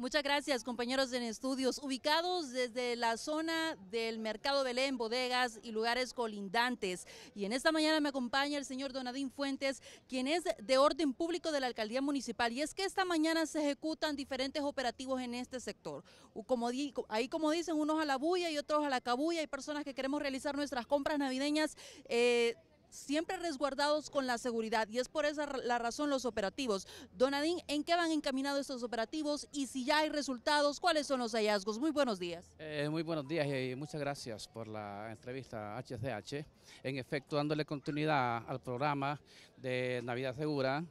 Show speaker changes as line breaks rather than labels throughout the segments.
Muchas gracias, compañeros en estudios. Ubicados desde la zona del Mercado Belén, bodegas y lugares colindantes. Y en esta mañana me acompaña el señor Donadín Fuentes, quien es de orden público de la alcaldía municipal. Y es que esta mañana se ejecutan diferentes operativos en este sector. Como ahí, como dicen, unos a la bulla y otros a la cabulla. Hay personas que queremos realizar nuestras compras navideñas. Eh, siempre resguardados con la seguridad y es por esa la razón los operativos. Donadín, ¿en qué van encaminados estos operativos y si ya hay resultados, cuáles son los hallazgos? Muy buenos días.
Eh, muy buenos días y muchas gracias por la entrevista HCH. En efecto, dándole continuidad al programa de Navidad Segura,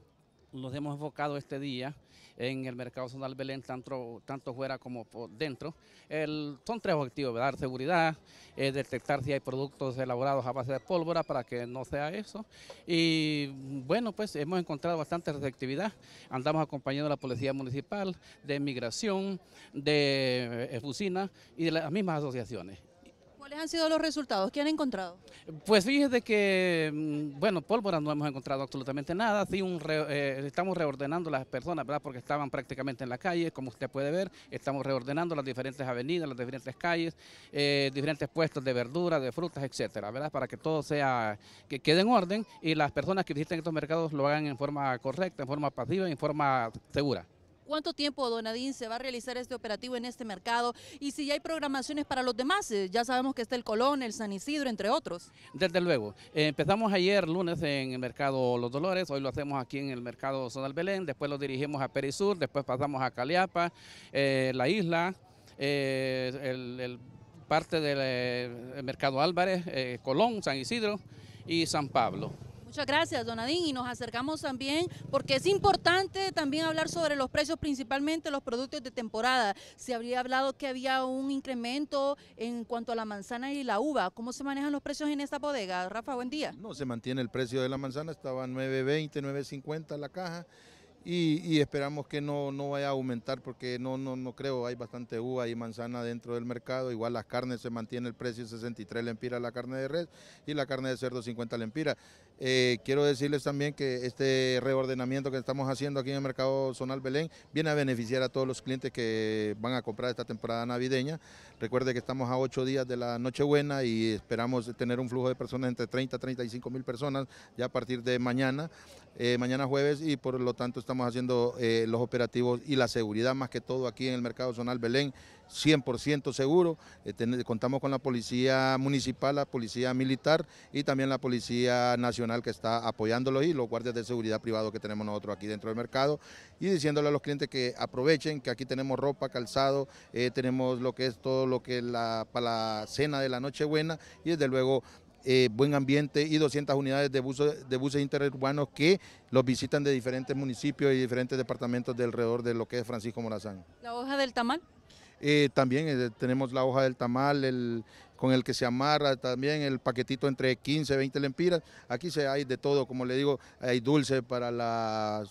nos hemos enfocado este día en el mercado zonal Belén, tanto, tanto fuera como por dentro. son tres objetivos, dar seguridad, eh, detectar si hay productos elaborados a base de pólvora para que no sea eso. Y bueno, pues hemos encontrado bastante receptividad. Andamos acompañando a la Policía Municipal, de Migración, de eh, Fusina y de las mismas asociaciones.
¿Cuáles han sido los resultados? ¿Qué han encontrado?
Pues fíjese que, mm, bueno, pólvora no hemos encontrado absolutamente nada. Eh, estamos reordenando las personas, ¿verdad? Porque estaban prácticamente en la calle, como usted puede ver. Estamos reordenando las diferentes avenidas, las diferentes calles, eh, diferentes puestos de verduras, de frutas, etcétera, ¿verdad? Para que todo sea, que quede en orden y las personas que visiten estos mercados lo hagan en forma correcta, en forma pasiva, en forma segura.
¿Cuánto tiempo, Donadín se va a realizar este operativo en este mercado? Y si hay programaciones para los demás, eh, ya sabemos que está el Colón, el San Isidro, entre otros.
Desde luego. empezamos ayer, lunes, en el mercado Los Dolores, hoy lo hacemos aquí en el mercado Zonal Belén, después lo dirigimos a Perisur, después pasamos a Caliapa, eh, La Isla, eh, el parte del Mercado Álvarez, Colón, San Isidro y San Pablo.
Muchas gracias, Donadín. Y nos acercamos también, porque es importante también hablar sobre los precios, principalmente los productos de temporada. Se habría hablado que había un incremento en cuanto a la manzana y la uva. ¿Cómo se manejan los precios en esta bodega? Rafa, buen día.
No, se mantiene el precio de la manzana, estaba 9.20, 9.50 la caja. Y, esperamos que no, no vaya a aumentar porque no, no, no creo, hay bastante uva y manzana dentro del mercado, igual las carnes se mantiene el precio 63 lempiras la carne de res y la carne de cerdo 50 lempiras. Eh, quiero decirles también que este reordenamiento que estamos haciendo aquí en el mercado zonal Belén viene a beneficiar a todos los clientes que van a comprar esta temporada navideña. Recuerde que estamos a ocho días de la Nochebuena y esperamos tener un flujo de personas entre 30 y 35 mil personas ya a partir de mañana, eh, mañana jueves, y por lo tanto estamos haciendo eh, los operativos y la seguridad más que todo aquí en el mercado zonal Belén 100% seguro. Eh, contamos con la policía municipal, la policía militar y también la policía nacional que está apoyándolo y los guardias de seguridad privados que tenemos nosotros aquí dentro del mercado y diciéndole a los clientes que aprovechen, que aquí tenemos ropa, calzado, eh, tenemos lo que es todo lo que es la, para la cena de la buena y desde luego eh, buen ambiente y 200 unidades de, de buses interurbanos que los visitan de diferentes municipios y diferentes departamentos de alrededor de lo que es Francisco Morazán.
¿La hoja del tamal?
Eh, también eh, tenemos la hoja del tamal, el, con el que se amarra también el paquetito entre 15, 20 lempiras. Aquí se hay de todo, como le digo, hay dulce para las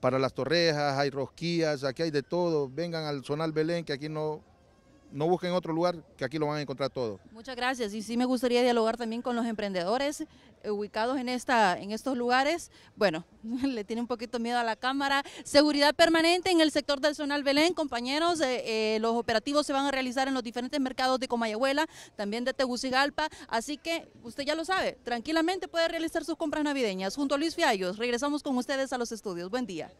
para las torrejas, hay rosquillas, aquí hay de todo. Vengan al Zonal Belén, que aquí no no busquen otro lugar, que aquí lo van a encontrar todo.
Muchas gracias. Y sí me gustaría dialogar también con los emprendedores eh, ubicados en, esta, en estos lugares. Bueno, le tiene un poquito miedo a la cámara. Seguridad permanente en el sector del Zonal Belén, compañeros. Eh, eh, los operativos se van a realizar en los diferentes mercados de Comayagüela, también de Tegucigalpa. Así que usted ya lo sabe, tranquilamente puede realizar sus compras navideñas. Junto a Luis Fiallos, regresamos con ustedes a los estudios. Buen día.